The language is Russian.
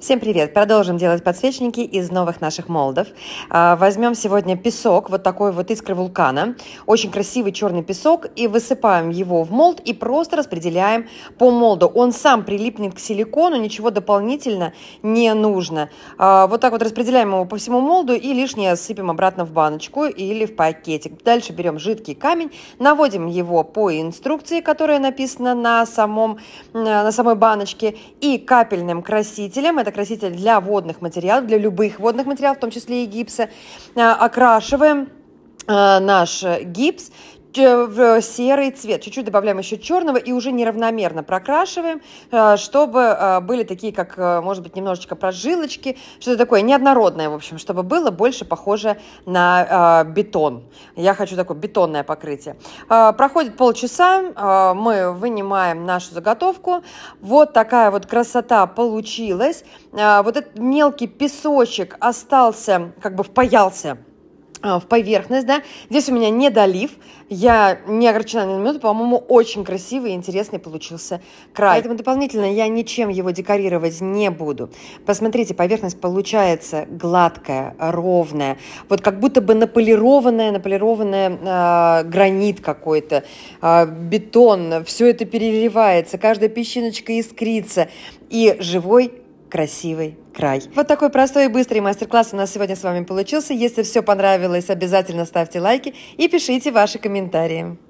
Всем привет! Продолжим делать подсвечники из новых наших молдов. А, возьмем сегодня песок, вот такой вот искры вулкана. Очень красивый черный песок. И высыпаем его в молд и просто распределяем по молду. Он сам прилипнет к силикону, ничего дополнительно не нужно. А, вот так вот распределяем его по всему молду и лишнее сыпем обратно в баночку или в пакетик. Дальше берем жидкий камень, наводим его по инструкции, которая написана на, самом, на самой баночке, и капельным красителем, это краситель для водных материалов, для любых водных материалов, в том числе и гипса. Э, окрашиваем э, наш гипс Э, в э, серый цвет. Чуть-чуть добавляем еще черного и уже неравномерно прокрашиваем, э, чтобы были такие, как, может быть, немножечко прожилочки, что-то такое неоднородное, в общем, чтобы было больше похоже на бетон. Я хочу такое бетонное покрытие. Проходит полчаса, мы вынимаем нашу заготовку. Вот такая вот красота получилась. Вот этот мелкий песочек остался, как бы впаялся а, в поверхность, да. Здесь у меня не долив, я не огорчена на минуту, по-моему, очень красивый и интересный получился край. Поэтому дополнительно я ничем его декорировать не буду. Посмотрите, поверхность получается гладкая, ровная, вот как будто бы наполированная, наполированная э, гранит какой-то, э, бетон, все это переливается, каждая песчиночка искрится, и живой красивый край. Вот такой простой и быстрый мастер-класс у нас сегодня с вами получился. Если все понравилось, обязательно ставьте лайки и пишите ваши комментарии.